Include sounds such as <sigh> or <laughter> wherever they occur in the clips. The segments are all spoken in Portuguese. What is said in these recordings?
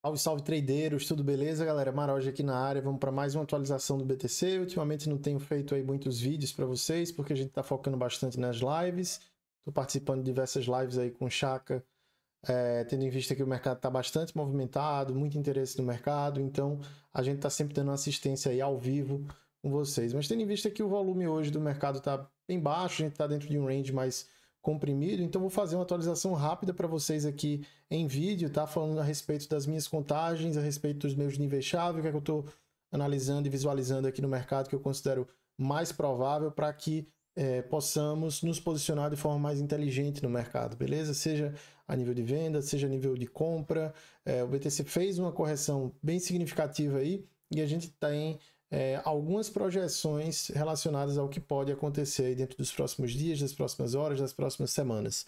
Salve, salve tradeiros, tudo beleza, galera? Maroja aqui na área, vamos para mais uma atualização do BTC. Ultimamente não tenho feito aí muitos vídeos para vocês, porque a gente está focando bastante nas lives. Estou participando de diversas lives aí com Chaka, é, tendo em vista que o mercado está bastante movimentado, muito interesse no mercado, então a gente está sempre dando assistência aí ao vivo com vocês. Mas tendo em vista que o volume hoje do mercado está bem baixo, a gente está dentro de um range mais comprimido, então vou fazer uma atualização rápida para vocês aqui em vídeo, tá? Falando a respeito das minhas contagens, a respeito dos meus níveis chave, o que é que eu estou analisando e visualizando aqui no mercado que eu considero mais provável para que é, possamos nos posicionar de forma mais inteligente no mercado, beleza? Seja a nível de venda, seja a nível de compra. É, o BTC fez uma correção bem significativa aí e a gente tem é, algumas projeções relacionadas ao que pode acontecer aí dentro dos próximos dias, das próximas horas, das próximas semanas.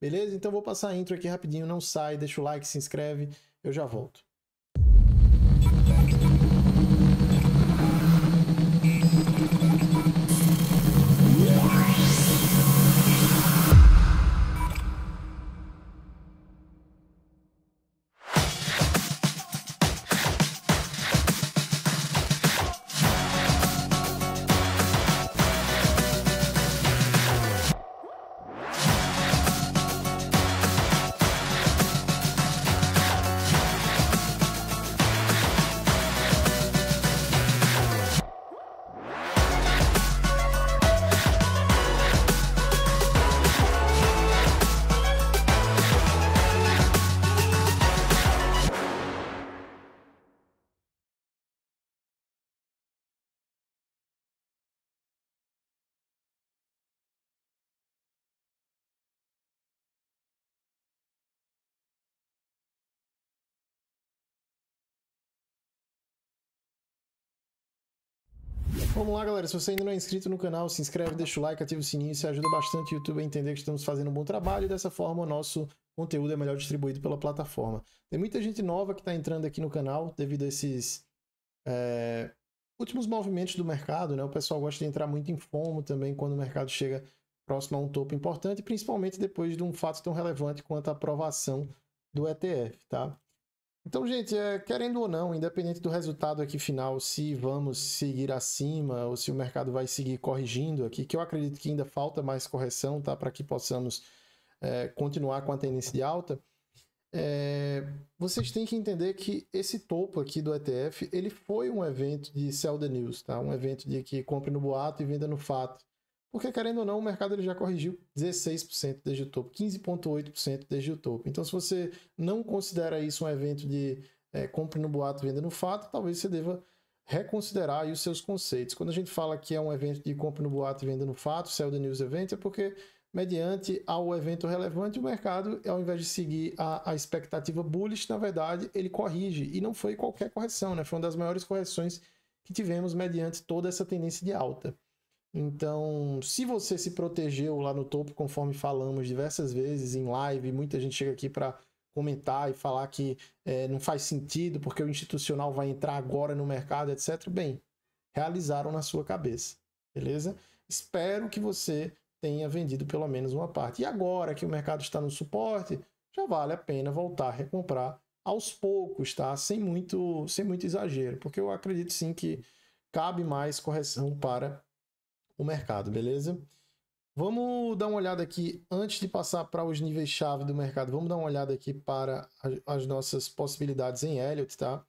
Beleza? Então vou passar a intro aqui rapidinho, não sai, deixa o like, se inscreve, eu já volto. Vamos lá, galera. Se você ainda não é inscrito no canal, se inscreve, deixa o like, ativa o sininho. Isso ajuda bastante o YouTube a entender que estamos fazendo um bom trabalho e dessa forma o nosso conteúdo é melhor distribuído pela plataforma. Tem muita gente nova que está entrando aqui no canal devido a esses é, últimos movimentos do mercado. Né? O pessoal gosta de entrar muito em fomo também quando o mercado chega próximo a um topo importante, principalmente depois de um fato tão relevante quanto a aprovação do ETF. Tá? Então, gente, é, querendo ou não, independente do resultado aqui final, se vamos seguir acima ou se o mercado vai seguir corrigindo aqui, que eu acredito que ainda falta mais correção, tá? Para que possamos é, continuar com a tendência de alta. É, vocês têm que entender que esse topo aqui do ETF, ele foi um evento de sell the news, tá? Um evento de que compre no boato e venda no fato. Porque, querendo ou não, o mercado ele já corrigiu 16% desde o topo, 15,8% desde o topo. Então, se você não considera isso um evento de é, compra no boato, venda no fato, talvez você deva reconsiderar os seus conceitos. Quando a gente fala que é um evento de compra no boato e venda no fato, sell é the news event, é porque, mediante ao evento relevante, o mercado, ao invés de seguir a, a expectativa bullish, na verdade, ele corrige. E não foi qualquer correção, né? Foi uma das maiores correções que tivemos mediante toda essa tendência de alta. Então, se você se protegeu lá no topo, conforme falamos diversas vezes em live, muita gente chega aqui para comentar e falar que é, não faz sentido porque o institucional vai entrar agora no mercado, etc. Bem, realizaram na sua cabeça, beleza? Espero que você tenha vendido pelo menos uma parte. E agora que o mercado está no suporte, já vale a pena voltar a recomprar aos poucos, tá? Sem muito, sem muito exagero, porque eu acredito sim que cabe mais correção para o mercado, beleza? Vamos dar uma olhada aqui, antes de passar para os níveis-chave do mercado, vamos dar uma olhada aqui para as nossas possibilidades em Elliot, tá?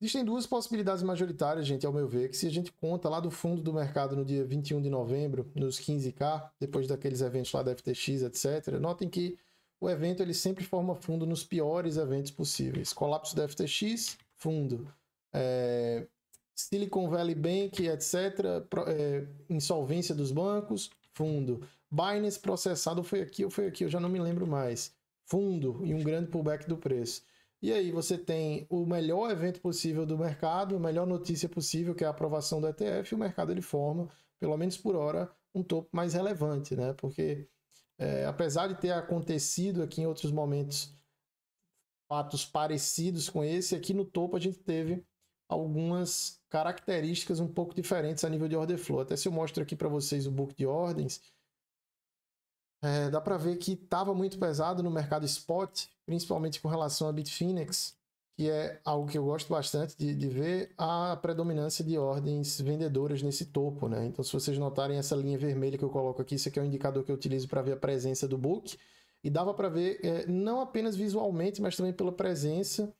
Existem duas possibilidades majoritárias, gente, ao meu ver, que se a gente conta lá do fundo do mercado no dia 21 de novembro, nos 15K, depois daqueles eventos lá da FTX, etc., notem que o evento ele sempre forma fundo nos piores eventos possíveis. Colapso da FTX, fundo. É, Silicon Valley Bank, etc., é, insolvência dos bancos, fundo. Binance processado foi aqui ou foi aqui, eu já não me lembro mais. Fundo e um grande pullback do preço. E aí você tem o melhor evento possível do mercado, a melhor notícia possível, que é a aprovação do ETF, e o mercado ele forma, pelo menos por hora, um topo mais relevante, né? Porque é, apesar de ter acontecido aqui em outros momentos fatos parecidos com esse, aqui no topo a gente teve algumas características um pouco diferentes a nível de order flow. Até se eu mostro aqui para vocês o book de ordens, é, dá para ver que estava muito pesado no mercado spot, principalmente com relação a Bitfinex, que é algo que eu gosto bastante de, de ver, a predominância de ordens vendedoras nesse topo. Né? Então, se vocês notarem essa linha vermelha que eu coloco aqui, isso aqui é o um indicador que eu utilizo para ver a presença do book. E dava para ver, é, não apenas visualmente, mas também pela presença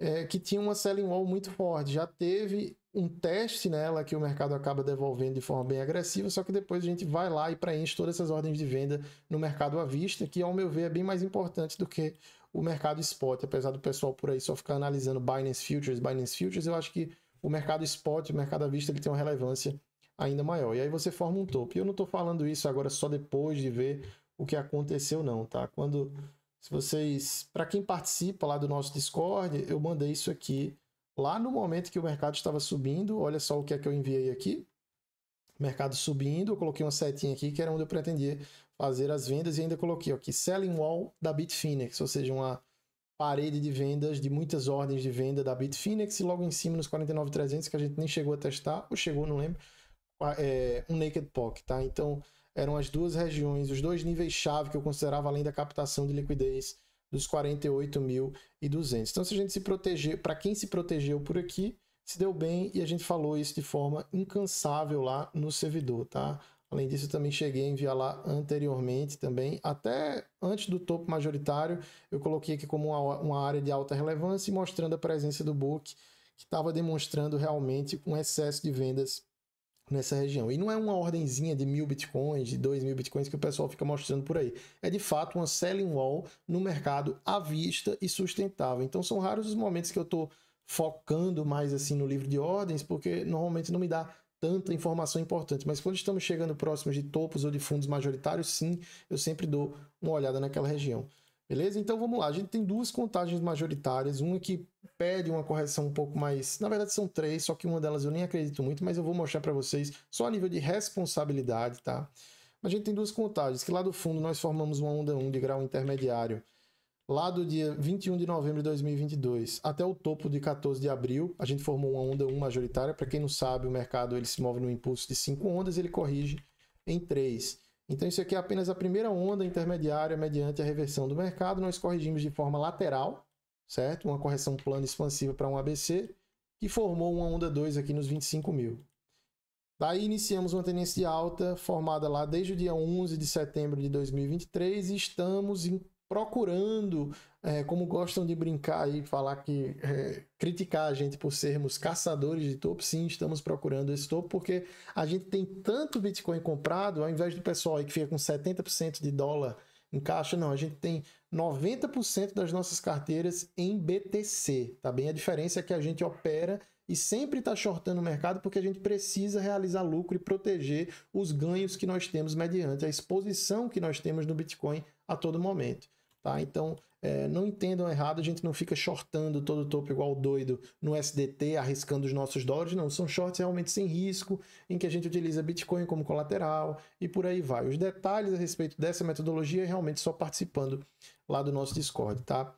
é, que tinha uma selling wall muito forte. Já teve um teste nela que o mercado acaba devolvendo de forma bem agressiva, só que depois a gente vai lá e preenche todas essas ordens de venda no mercado à vista, que ao meu ver é bem mais importante do que o mercado spot, apesar do pessoal por aí só ficar analisando Binance Futures, Binance Futures, eu acho que o mercado spot, o mercado à vista, ele tem uma relevância ainda maior. E aí você forma um topo. E eu não estou falando isso agora só depois de ver o que aconteceu não, tá? Quando se vocês, para quem participa lá do nosso Discord, eu mandei isso aqui lá no momento que o mercado estava subindo. Olha só o que é que eu enviei aqui. Mercado subindo, eu coloquei uma setinha aqui que era onde eu pretendia fazer as vendas e ainda coloquei aqui selling wall da Bitfinex, ou seja, uma parede de vendas de muitas ordens de venda da Bitfinex e logo em cima nos 49.300 que a gente nem chegou a testar ou chegou, não lembro, é, um naked pocket, tá? Então, eram as duas regiões, os dois níveis-chave que eu considerava além da captação de liquidez dos 48.200. Então, se a gente se proteger, para quem se protegeu por aqui, se deu bem e a gente falou isso de forma incansável lá no servidor, tá? Além disso, eu também cheguei a enviar lá anteriormente também, até antes do topo majoritário, eu coloquei aqui como uma, área de alta relevância e mostrando a presença do book, que estava demonstrando realmente um excesso de vendas nessa região. E não é uma ordenzinha de mil bitcoins, de dois mil bitcoins que o pessoal fica mostrando por aí. É de fato uma selling wall no mercado à vista e sustentável. Então são raros os momentos que eu estou focando mais assim no livro de ordens, porque normalmente não me dá tanta informação importante. Mas quando estamos chegando próximos de topos ou de fundos majoritários, sim, eu sempre dou uma olhada naquela região. Beleza? Então vamos lá. A gente tem duas contagens majoritárias, uma que pede uma correção um pouco mais. Na verdade, são três, só que uma delas eu nem acredito muito, mas eu vou mostrar para vocês só a nível de responsabilidade, tá? A gente tem duas contagens, que lá do fundo nós formamos uma onda 1 de grau intermediário, lá do dia 21 de novembro de 2022 até o topo de 14 de abril, a gente formou uma onda 1 majoritária. Para quem não sabe, o mercado ele se move no impulso de cinco ondas, ele corrige em três. Então, isso aqui é apenas a primeira onda intermediária mediante a reversão do mercado. Nós corrigimos de forma lateral, certo? Uma correção plana expansiva para um ABC, que formou uma onda 2 aqui nos 25 mil. Daí iniciamos uma tendência de alta formada lá desde o dia 11 de setembro de 2023 e estamos em procurando, é, como gostam de brincar e falar que é, criticar a gente por sermos caçadores de topo, sim, estamos procurando esse topo, porque a gente tem tanto Bitcoin comprado, ao invés do pessoal aí que fica com 70% de dólar em caixa, não, a gente tem 90% das nossas carteiras em BTC, tá bem? A diferença é que a gente opera e sempre está shortando o mercado porque a gente precisa realizar lucro e proteger os ganhos que nós temos mediante a exposição que nós temos no Bitcoin a todo momento. Tá? Então, é, não entendam errado, a gente não fica shortando todo o topo igual doido no SDT, arriscando os nossos dólares, não. São shorts realmente sem risco, em que a gente utiliza Bitcoin como colateral e por aí vai. Os detalhes a respeito dessa metodologia é realmente só participando lá do nosso Discord, tá?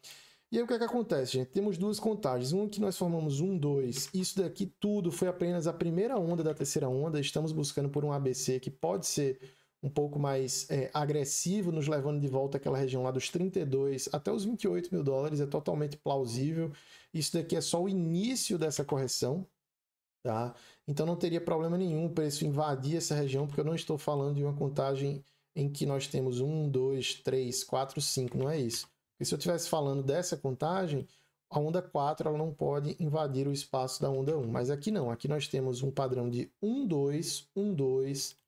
E aí o que é que acontece, gente? Temos duas contagens. Um que nós formamos um, dois. Isso daqui tudo foi apenas a primeira onda da terceira onda. Estamos buscando por um ABC que pode ser um pouco mais é, agressivo, nos levando de volta àquela região lá dos 32 até os 28 mil dólares, é totalmente plausível. Isso daqui é só o início dessa correção, tá? Então não teria problema nenhum o preço invadir essa região, porque eu não estou falando de uma contagem em que nós temos 1, 2, 3, 4, 5, não é isso. Porque se eu estivesse falando dessa contagem, a onda 4 ela não pode invadir o espaço da onda 1, mas aqui não, aqui nós temos um padrão de 1, 2, 1, 2,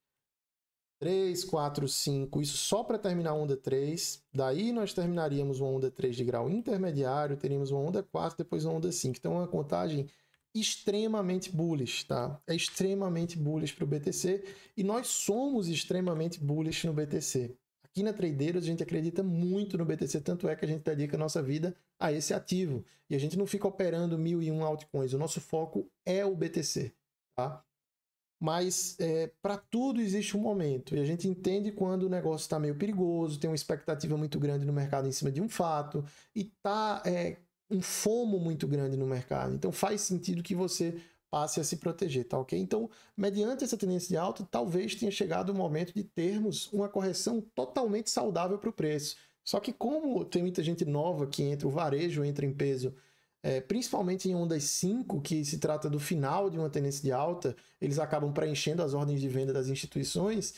3, 4, 5, isso só para terminar a onda 3. Daí nós terminaríamos uma onda 3 de grau intermediário, teríamos uma onda 4, depois uma onda 5. Então é uma contagem extremamente bullish, tá? É extremamente bullish para o BTC e nós somos extremamente bullish no BTC. Aqui na Tradeiros a gente acredita muito no BTC, tanto é que a gente dedica a nossa vida a esse ativo. E a gente não fica operando mil e um altcoins, o nosso foco é o BTC, tá? Mas é, para tudo existe um momento. E a gente entende quando o negócio está meio perigoso, tem uma expectativa muito grande no mercado em cima de um fato, e está é, um fomo muito grande no mercado. Então faz sentido que você passe a se proteger, tá ok? Então, mediante essa tendência de alta, talvez tenha chegado o momento de termos uma correção totalmente saudável para o preço. Só que como tem muita gente nova que entra, o varejo entra em peso é, principalmente em ondas 5, que se trata do final de uma tendência de alta, eles acabam preenchendo as ordens de venda das instituições.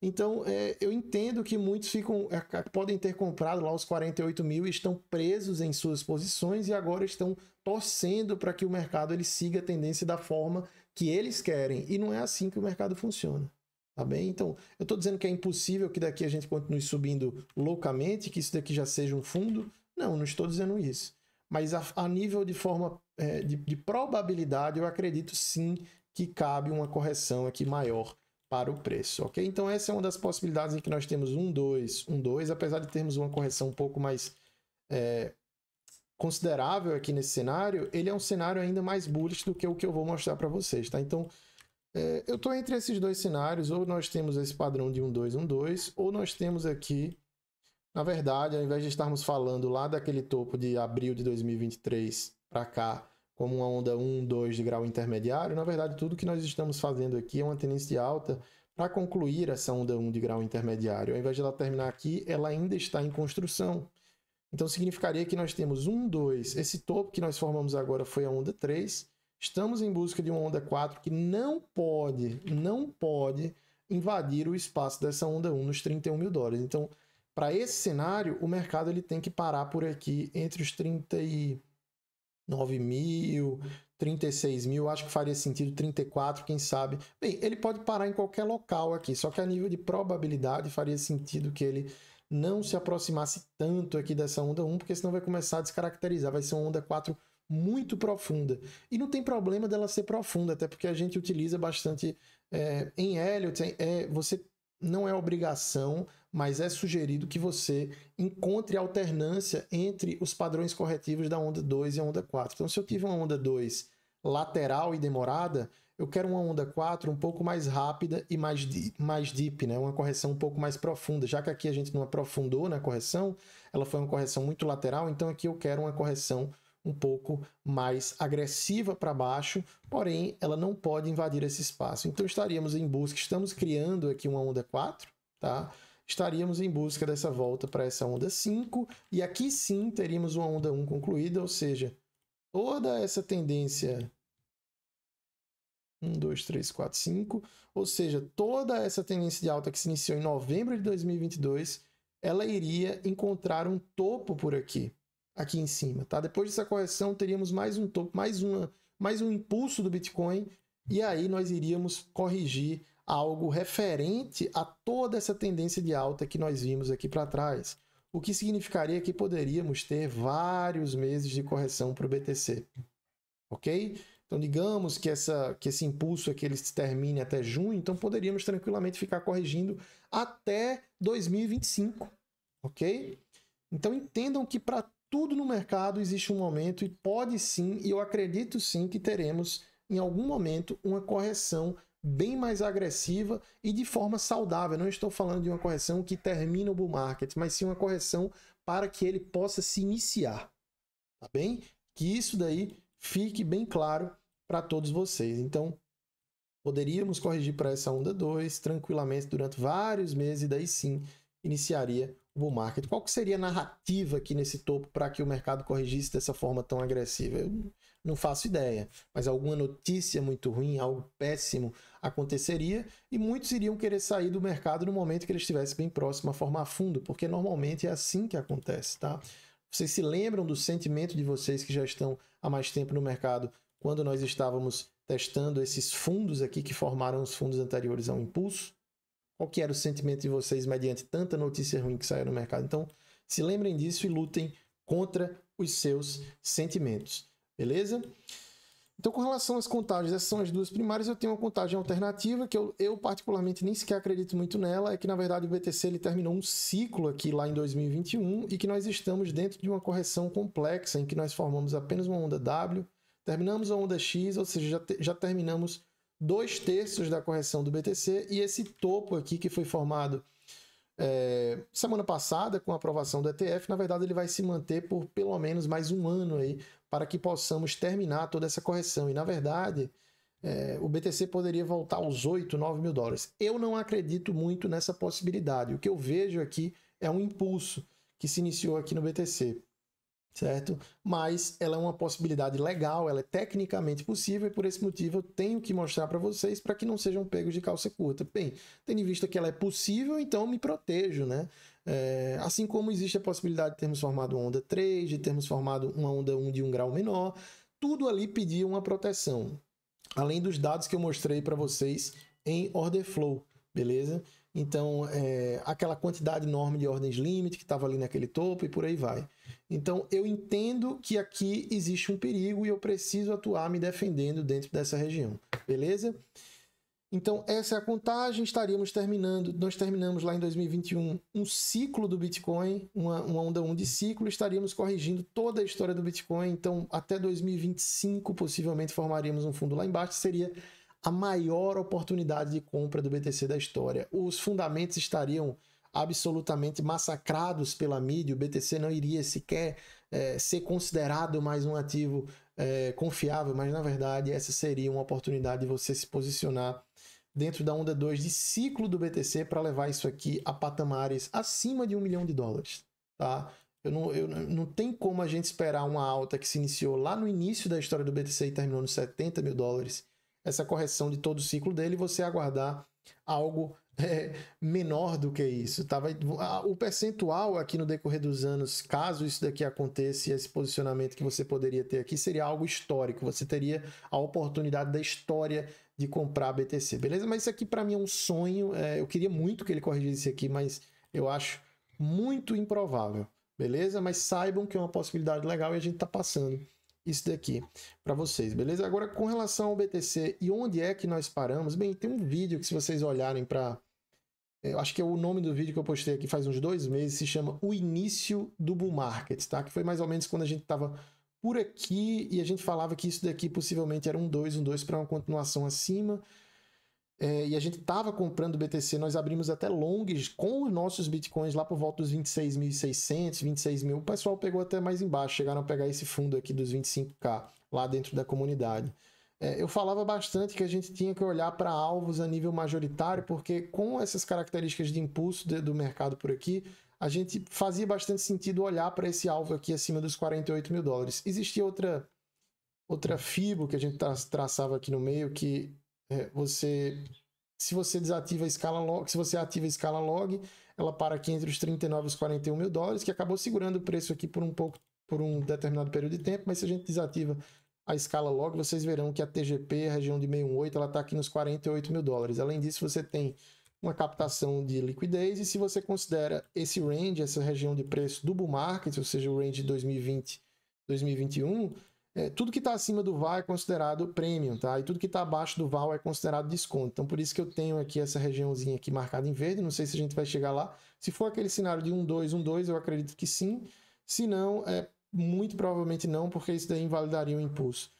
Então, é, eu entendo que muitos ficam é, podem ter comprado lá os 48 mil e estão presos em suas posições e agora estão torcendo para que o mercado ele siga a tendência da forma que eles querem. E não é assim que o mercado funciona. Tá bem? Então, eu estou dizendo que é impossível que daqui a gente continue subindo loucamente, que isso daqui já seja um fundo. Não, não estou dizendo isso. Mas a, a nível de forma é, de, de probabilidade, eu acredito sim que cabe uma correção aqui maior para o preço, ok? Então essa é uma das possibilidades em que nós temos um 2, um 2, apesar de termos uma correção um pouco mais é, considerável aqui nesse cenário, ele é um cenário ainda mais bullish do que o que eu vou mostrar para vocês, tá? Então é, eu estou entre esses dois cenários, ou nós temos esse padrão de um 2, um 2, ou nós temos aqui na verdade, ao invés de estarmos falando lá daquele topo de abril de 2023 para cá, como uma onda 1, 2 de grau intermediário, na verdade, tudo que nós estamos fazendo aqui é uma tendência alta para concluir essa onda 1 de grau intermediário. Ao invés de ela terminar aqui, ela ainda está em construção. Então, significaria que nós temos 1, 2. Esse topo que nós formamos agora foi a onda 3. Estamos em busca de uma onda 4 que não pode, não pode invadir o espaço dessa onda 1 nos 31 mil dólares. Então, para esse cenário, o mercado ele tem que parar por aqui entre os 39 mil, 36 mil, acho que faria sentido 34, quem sabe. Bem, ele pode parar em qualquer local aqui, só que a nível de probabilidade faria sentido que ele não se aproximasse tanto aqui dessa onda 1, porque senão vai começar a descaracterizar, vai ser uma onda 4 muito profunda. E não tem problema dela ser profunda, até porque a gente utiliza bastante eh, é, em Elliot, é, você não é obrigação mas é sugerido que você encontre alternância entre os padrões corretivos da onda 2 e a onda 4. Então, se eu tive uma onda 2 lateral e demorada, eu quero uma onda 4 um pouco mais rápida e mais, mais deep, né? uma correção um pouco mais profunda. Já que aqui a gente não aprofundou na correção, ela foi uma correção muito lateral, então aqui eu quero uma correção um pouco mais agressiva para baixo, porém ela não pode invadir esse espaço. Então estaríamos em busca, estamos criando aqui uma onda 4, tá? estaríamos em busca dessa volta para essa onda 5, e aqui sim teríamos uma onda 1 concluída, ou seja, toda essa tendência 1, 2, 3, 4, 5, ou seja, toda essa tendência de alta que se iniciou em novembro de 2022, ela iria encontrar um topo por aqui, aqui em cima, tá? Depois dessa correção, teríamos mais um topo, mais uma, mais um impulso do Bitcoin, e aí nós iríamos corrigir algo referente a toda essa tendência de alta que nós vimos aqui para trás, o que significaria que poderíamos ter vários meses de correção para o BTC. Ok? Então, digamos que, essa, que esse impulso aqui ele se termine até junho, então poderíamos tranquilamente ficar corrigindo até 2025. Ok? Então, entendam que para tudo no mercado existe um momento e pode sim, e eu acredito sim que teremos em algum momento uma correção bem mais agressiva e de forma saudável. Não estou falando de uma correção que termina o bull market, mas sim uma correção para que ele possa se iniciar. Tá bem? Que isso daí fique bem claro para todos vocês. Então, poderíamos corrigir para essa onda 2 tranquilamente durante vários meses e daí sim iniciaria o bull market. Qual que seria a narrativa aqui nesse topo para que o mercado corrigisse dessa forma tão agressiva? Eu não faço ideia, mas alguma notícia muito ruim, algo péssimo, aconteceria e muitos iriam querer sair do mercado no momento que ele estivesse bem próximo a formar fundo, porque normalmente é assim que acontece, tá? Vocês se lembram do sentimento de vocês que já estão há mais tempo no mercado quando nós estávamos testando esses fundos aqui que formaram os fundos anteriores ao impulso? Qual que era o sentimento de vocês mediante tanta notícia ruim que saiu no mercado? Então, se lembrem disso e lutem contra os seus sentimentos, beleza? Então, com relação às contagens, essas são as duas primárias. Eu tenho uma contagem alternativa, que eu, eu particularmente nem sequer acredito muito nela, é que na verdade o BTC ele terminou um ciclo aqui lá em 2021 e que nós estamos dentro de uma correção complexa em que nós formamos apenas uma onda W, terminamos a onda X, ou seja, já, te, já terminamos dois terços da correção do BTC e esse topo aqui que foi formado é, semana passada com a aprovação do ETF, na verdade ele vai se manter por pelo menos mais um ano aí, para que possamos terminar toda essa correção. E na verdade, é, o BTC poderia voltar aos 8, 9 mil dólares. Eu não acredito muito nessa possibilidade. O que eu vejo aqui é um impulso que se iniciou aqui no BTC certo? Mas ela é uma possibilidade legal, ela é tecnicamente possível e por esse motivo eu tenho que mostrar para vocês para que não sejam pegos de calça curta. Bem, tendo em vista que ela é possível, então me protejo, né? É, assim como existe a possibilidade de termos formado uma onda 3, de termos formado uma onda 1 de um grau menor, tudo ali pedia uma proteção. Além dos dados que eu mostrei para vocês em order flow, beleza? Então, é, aquela quantidade enorme de ordens limite que estava ali naquele topo e por aí vai. Então eu entendo que aqui existe um perigo e eu preciso atuar me defendendo dentro dessa região, beleza? Então essa é a contagem, estaríamos terminando, nós terminamos lá em 2021 um ciclo do Bitcoin, uma, uma onda 1 de ciclo, estaríamos corrigindo toda a história do Bitcoin, então até 2025 possivelmente formaríamos um fundo lá embaixo, seria a maior oportunidade de compra do BTC da história. Os fundamentos estariam absolutamente massacrados pela mídia, o BTC não iria sequer é, ser considerado mais um ativo é, confiável, mas na verdade essa seria uma oportunidade de você se posicionar dentro da onda 2 de ciclo do BTC para levar isso aqui a patamares acima de um milhão de dólares. Tá? Eu não, eu, não tem como a gente esperar uma alta que se iniciou lá no início da história do BTC e terminou nos 70 mil dólares, essa correção de todo o ciclo dele, você aguardar algo é, menor do que isso. Tava, o percentual aqui no decorrer dos anos, caso isso daqui aconteça, esse posicionamento que você poderia ter aqui seria algo histórico. Você teria a oportunidade da história de comprar BTC, beleza? Mas isso aqui para mim é um sonho. É, eu queria muito que ele corrigisse aqui, mas eu acho muito improvável, beleza? Mas saibam que é uma possibilidade legal e a gente está passando isso daqui para vocês, beleza? Agora, com relação ao BTC e onde é que nós paramos, bem, tem um vídeo que se vocês olharem para eu acho que é o nome do vídeo que eu postei aqui faz uns dois meses, se chama O Início do Bull Market, tá? Que foi mais ou menos quando a gente estava por aqui e a gente falava que isso daqui possivelmente era um 2, um 2 para uma continuação acima. É, e a gente estava comprando BTC, nós abrimos até longs com os nossos bitcoins lá por volta dos 26.600, 26 mil. O pessoal pegou até mais embaixo, chegaram a pegar esse fundo aqui dos 25k lá dentro da comunidade. É, eu falava bastante que a gente tinha que olhar para alvos a nível majoritário, porque com essas características de impulso de, do mercado por aqui, a gente fazia bastante sentido olhar para esse alvo aqui acima dos 48 mil dólares. Existia outra, outra FIBO que a gente traçava aqui no meio, que é, você. Se você desativa a escala log, se você ativa a escala log, ela para aqui entre os 39 e os 41 mil dólares, que acabou segurando o preço aqui por um pouco, por um determinado período de tempo, mas se a gente desativa a escala logo vocês verão que a TGP, a região de 618, ela está aqui nos 48 mil dólares. Além disso, você tem uma captação de liquidez e se você considera esse range, essa região de preço do bull market, ou seja, o range de 2020, 2021, é, tudo que está acima do VAR é considerado premium, tá? E tudo que está abaixo do VAR é considerado desconto. Então, por isso que eu tenho aqui essa regiãozinha aqui marcada em verde, não sei se a gente vai chegar lá. Se for aquele cenário de 1,2, 1,2, eu acredito que sim. Se não, é, muito provavelmente não, porque isso daí invalidaria o impulso.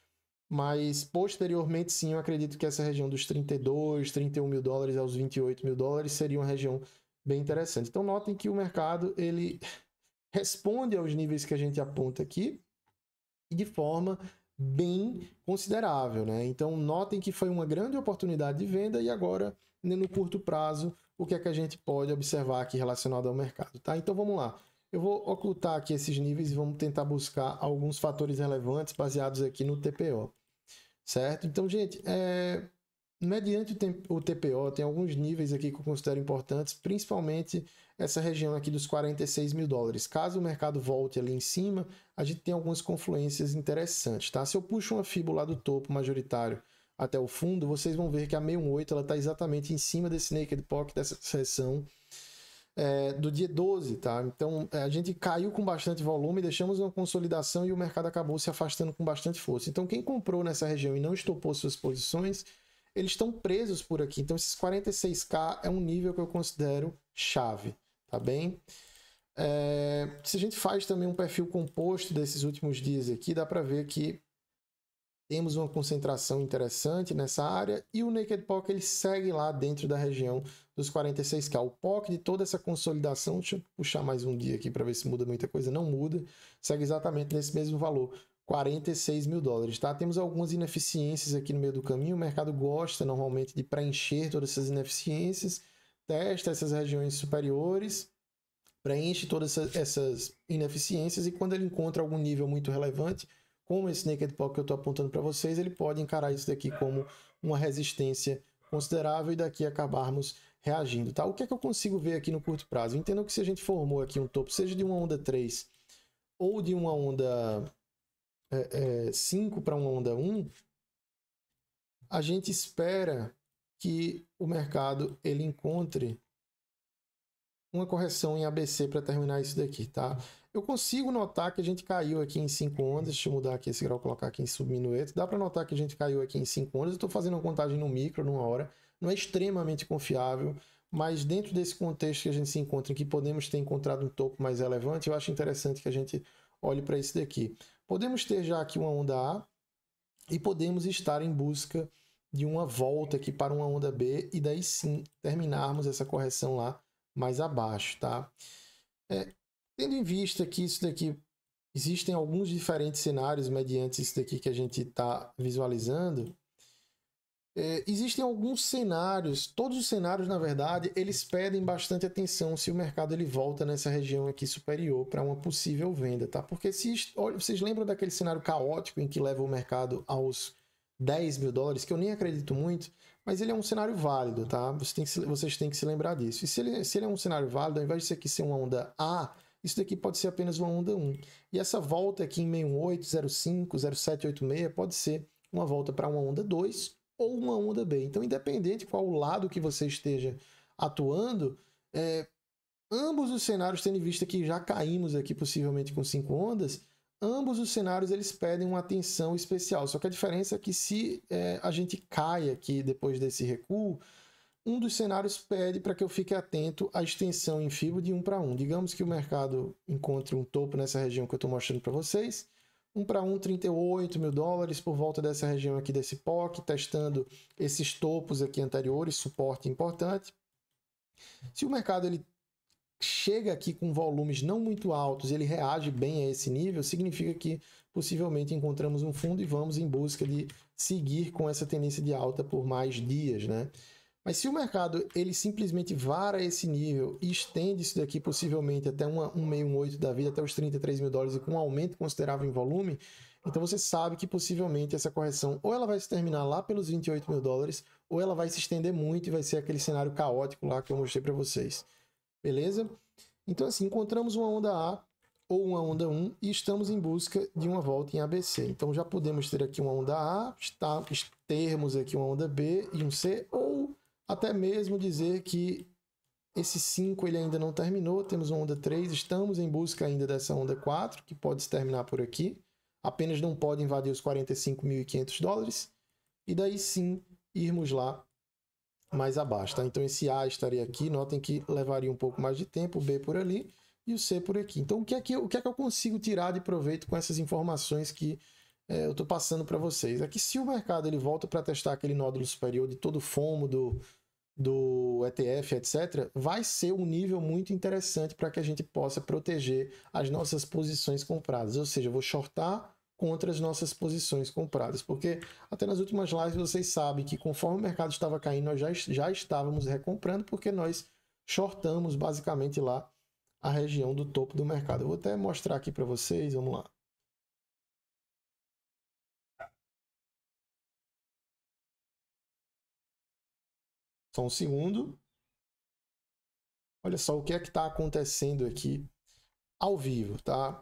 Mas posteriormente, sim, eu acredito que essa região dos 32, 31 mil dólares aos 28 mil dólares seria uma região bem interessante. Então notem que o mercado ele <laughs> responde aos níveis que a gente aponta aqui e de forma bem considerável, né? Então notem que foi uma grande oportunidade de venda e agora no curto prazo o que é que a gente pode observar aqui relacionado ao mercado, tá? Então vamos lá. Eu vou ocultar aqui esses níveis e vamos tentar buscar alguns fatores relevantes baseados aqui no TPO. Certo? Então, gente, é... mediante o TPO, tem alguns níveis aqui que eu considero importantes, principalmente essa região aqui dos 46 mil dólares. Caso o mercado volte ali em cima, a gente tem algumas confluências interessantes. Tá? Se eu puxo uma fibra lá do topo majoritário até o fundo, vocês vão ver que a 618 está exatamente em cima desse naked pocket dessa seção é, do dia 12, tá? Então é, a gente caiu com bastante volume, deixamos uma consolidação e o mercado acabou se afastando com bastante força. Então quem comprou nessa região e não estopou suas posições, eles estão presos por aqui. Então esses 46k é um nível que eu considero chave, tá bem? É, se a gente faz também um perfil composto desses últimos dias aqui, dá para ver que temos uma concentração interessante nessa área e o Naked POC ele segue lá dentro da região dos 46K. O POC de toda essa consolidação, deixa eu puxar mais um dia aqui para ver se muda muita coisa, não muda, segue exatamente nesse mesmo valor, 46 mil dólares, tá? Temos algumas ineficiências aqui no meio do caminho, o mercado gosta normalmente de preencher todas essas ineficiências, testa essas regiões superiores, preenche todas essas ineficiências e quando ele encontra algum nível muito relevante, como esse naked pocket que eu estou apontando para vocês, ele pode encarar isso daqui como uma resistência considerável e daqui acabarmos reagindo. Tá? O que é que eu consigo ver aqui no curto prazo? Entendo que se a gente formou aqui um topo, seja de uma onda 3 ou de uma onda é, é, 5 para uma onda 1, a gente espera que o mercado ele encontre uma correção em ABC para terminar isso daqui, tá? Eu consigo notar que a gente caiu aqui em 5 ondas. Deixa eu mudar aqui esse grau, colocar aqui em subminueto. Dá para notar que a gente caiu aqui em 5 ondas. Eu estou fazendo uma contagem no micro, numa hora. Não é extremamente confiável, mas dentro desse contexto que a gente se encontra, em que podemos ter encontrado um topo mais relevante, eu acho interessante que a gente olhe para isso daqui. Podemos ter já aqui uma onda A e podemos estar em busca de uma volta aqui para uma onda B e daí sim terminarmos essa correção lá mais abaixo, tá? É, Tendo em vista que isso daqui existem alguns diferentes cenários mediante isso daqui que a gente está visualizando, é, existem alguns cenários, todos os cenários, na verdade, eles pedem bastante atenção se o mercado ele volta nessa região aqui superior para uma possível venda, tá? Porque se, vocês lembram daquele cenário caótico em que leva o mercado aos 10 mil dólares, que eu nem acredito muito, mas ele é um cenário válido, tá? que, vocês têm que se lembrar disso. E se ele, se ele é um cenário válido, ao invés de ser aqui ser uma onda A, isso daqui pode ser apenas uma onda 1. E essa volta aqui em 68, 05, 0786 pode ser uma volta para uma onda 2 ou uma onda B. Então, independente qual o lado que você esteja atuando, é, ambos os cenários, tendo em vista que já caímos aqui possivelmente com cinco ondas, ambos os cenários eles pedem uma atenção especial. Só que a diferença é que se é, a gente cai aqui depois desse recuo, um dos cenários pede para que eu fique atento à extensão em FIBO de 1 para 1. Digamos que o mercado encontre um topo nessa região que eu estou mostrando para vocês. 1 para 1, 38 mil dólares por volta dessa região aqui desse POC, testando esses topos aqui anteriores, suporte importante. Se o mercado ele chega aqui com volumes não muito altos, ele reage bem a esse nível, significa que possivelmente encontramos um fundo e vamos em busca de seguir com essa tendência de alta por mais dias, né? Mas se o mercado ele simplesmente vara esse nível e estende isso daqui possivelmente até uma, um meio, um oito da vida, até os 33 mil dólares e com um aumento considerável em volume, então você sabe que possivelmente essa correção ou ela vai se terminar lá pelos 28 mil dólares, ou ela vai se estender muito e vai ser aquele cenário caótico lá que eu mostrei para vocês. Beleza? Então assim, encontramos uma onda A ou uma onda 1 e estamos em busca de uma volta em ABC. Então já podemos ter aqui uma onda A, termos aqui uma onda B e um C, ou até mesmo dizer que esse 5 ele ainda não terminou, temos uma onda 3, estamos em busca ainda dessa onda 4, que pode se terminar por aqui. Apenas não pode invadir os 45.500 dólares. E daí sim, irmos lá mais abaixo. Tá? Então esse A estaria aqui, notem que levaria um pouco mais de tempo, o B por ali e o C por aqui. Então o que é que, eu, o que, é que eu consigo tirar de proveito com essas informações que é, eu estou passando para vocês? É que se o mercado ele volta para testar aquele nódulo superior de todo o FOMO, do do ETF, etc., vai ser um nível muito interessante para que a gente possa proteger as nossas posições compradas. Ou seja, eu vou shortar contra as nossas posições compradas, porque até nas últimas lives vocês sabem que conforme o mercado estava caindo, nós já, já estávamos recomprando, porque nós shortamos basicamente lá a região do topo do mercado. Eu vou até mostrar aqui para vocês, vamos lá. Só um segundo. Olha só o que é que está acontecendo aqui ao vivo, tá?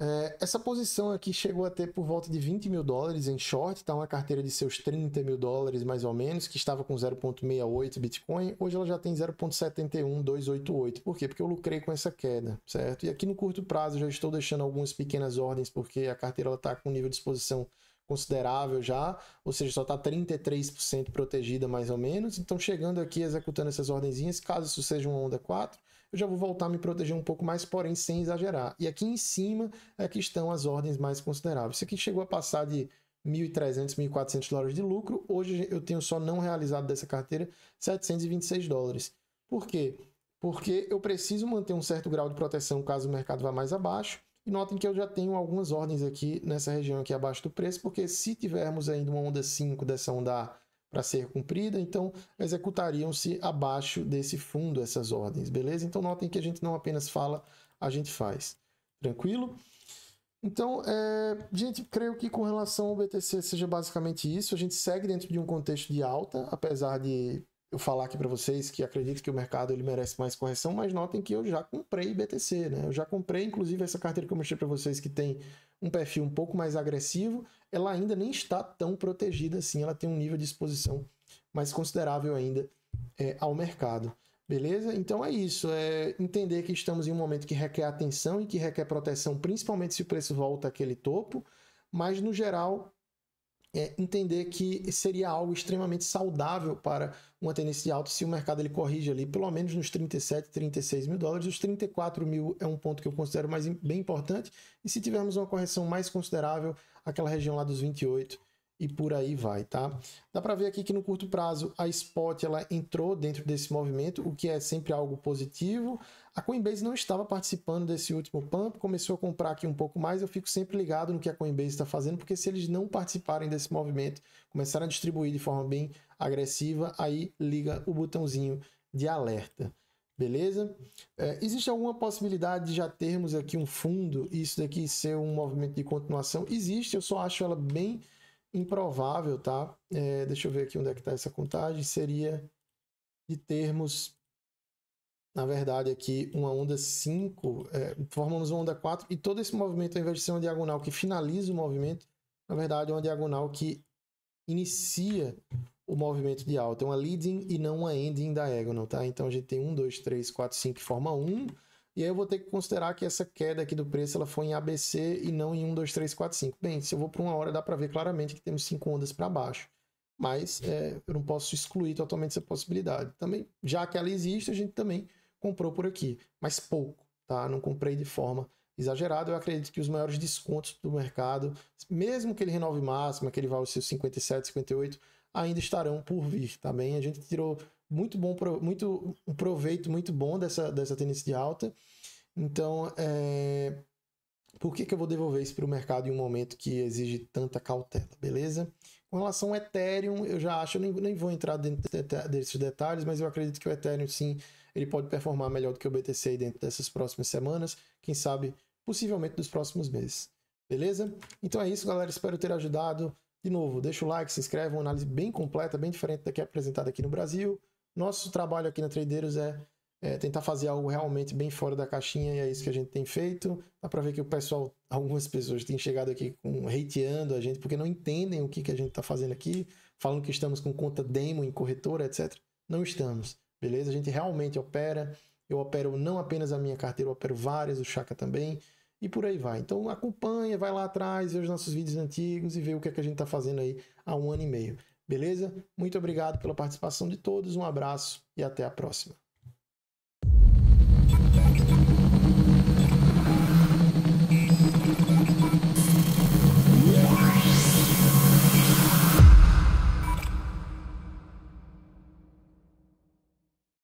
É, essa posição aqui chegou a ter por volta de 20 mil dólares em short, tá uma carteira de seus 30 mil dólares mais ou menos, que estava com 0,68 Bitcoin, hoje ela já tem 0,71288. Por quê? Porque eu lucrei com essa queda, certo? E aqui no curto prazo já estou deixando algumas pequenas ordens, porque a carteira está com um nível de exposição considerável já, ou seja, só está 33% protegida mais ou menos. Então, chegando aqui, executando essas ordenzinhas, caso isso seja uma onda 4, eu já vou voltar a me proteger um pouco mais, porém sem exagerar. E aqui em cima é que estão as ordens mais consideráveis. Isso aqui chegou a passar de 1.300, 1.400 dólares de lucro. Hoje eu tenho só não realizado dessa carteira 726 dólares. Por quê? Porque eu preciso manter um certo grau de proteção caso o mercado vá mais abaixo e notem que eu já tenho algumas ordens aqui nessa região aqui abaixo do preço, porque se tivermos ainda uma onda 5 dessa onda A para ser cumprida, então executariam-se abaixo desse fundo essas ordens, beleza? Então notem que a gente não apenas fala, a gente faz. Tranquilo? Então, é, gente, creio que com relação ao BTC seja basicamente isso. A gente segue dentro de um contexto de alta, apesar de eu falar aqui para vocês que acredito que o mercado ele merece mais correção, mas notem que eu já comprei BTC, né? Eu já comprei, inclusive, essa carteira que eu mostrei para vocês que tem um perfil um pouco mais agressivo, ela ainda nem está tão protegida assim, ela tem um nível de exposição mais considerável ainda é, ao mercado. Beleza? Então é isso. É entender que estamos em um momento que requer atenção e que requer proteção, principalmente se o preço volta àquele topo. Mas, no geral, é, entender que seria algo extremamente saudável para uma tendência de alta se o mercado ele corrige ali pelo menos nos 37, 36 mil dólares. Os 34 mil é um ponto que eu considero mais, bem importante. E se tivermos uma correção mais considerável, aquela região lá dos 28 e por aí vai, tá? Dá para ver aqui que no curto prazo a Spot ela entrou dentro desse movimento, o que é sempre algo positivo. A Coinbase não estava participando desse último pump, começou a comprar aqui um pouco mais. Eu fico sempre ligado no que a Coinbase está fazendo, porque se eles não participarem desse movimento, começarem a distribuir de forma bem agressiva, aí liga o botãozinho de alerta. Beleza? É, existe alguma possibilidade de já termos aqui um fundo e isso daqui ser um movimento de continuação? Existe, eu só acho ela bem improvável, tá? É, deixa eu ver aqui onde é que está essa contagem. Seria de termos, na verdade, aqui uma onda 5, é, formamos uma onda 4, e todo esse movimento, ao invés de ser uma diagonal que finaliza o movimento, na verdade é uma diagonal que inicia o movimento de alta. É uma leading e não uma ending diagonal, tá? Então a gente tem 1, 2, 3, 4, 5 que forma 1. Um, e aí eu vou ter que considerar que essa queda aqui do preço ela foi em ABC e não em 1, 2, 3, 4, 5. Bem, se eu vou para uma hora, dá para ver claramente que temos 5 ondas para baixo. Mas é, eu não posso excluir totalmente essa possibilidade. Também, já que ela existe, a gente também comprou por aqui, mas pouco, tá? Não comprei de forma exagerada. Eu acredito que os maiores descontos do mercado, mesmo que ele renove máximo que ele vá aos seus 57, 58, ainda estarão por vir, tá bem? A gente tirou muito bom, muito um proveito muito bom dessa, dessa tendência de alta. Então, é, por que, que eu vou devolver isso para o mercado em um momento que exige tanta cautela, beleza? Com relação ao Ethereum, eu já acho, eu nem, nem vou entrar dentro desses detalhes, mas eu acredito que o Ethereum sim, ele pode performar melhor do que o BTC dentro dessas próximas semanas, quem sabe, possivelmente dos próximos meses. Beleza? Então é isso, galera, espero ter ajudado. De novo, deixa o like, se inscreve, uma análise bem completa, bem diferente da que é apresentada aqui no Brasil. Nosso trabalho aqui na Tradeiros é, é, tentar fazer algo realmente bem fora da caixinha e é isso que a gente tem feito. Dá para ver que o pessoal, algumas pessoas têm chegado aqui com, hateando a gente porque não entendem o que, que a gente está fazendo aqui, falando que estamos com conta demo em corretora, etc. Não estamos, beleza? A gente realmente opera. Eu opero não apenas a minha carteira, eu opero várias, o Chaka também e por aí vai. Então acompanha, vai lá atrás, vê os nossos vídeos antigos e vê o que, é que a gente está fazendo aí há um ano e meio. Beleza? Muito obrigado pela participação de todos, um abraço e até a próxima.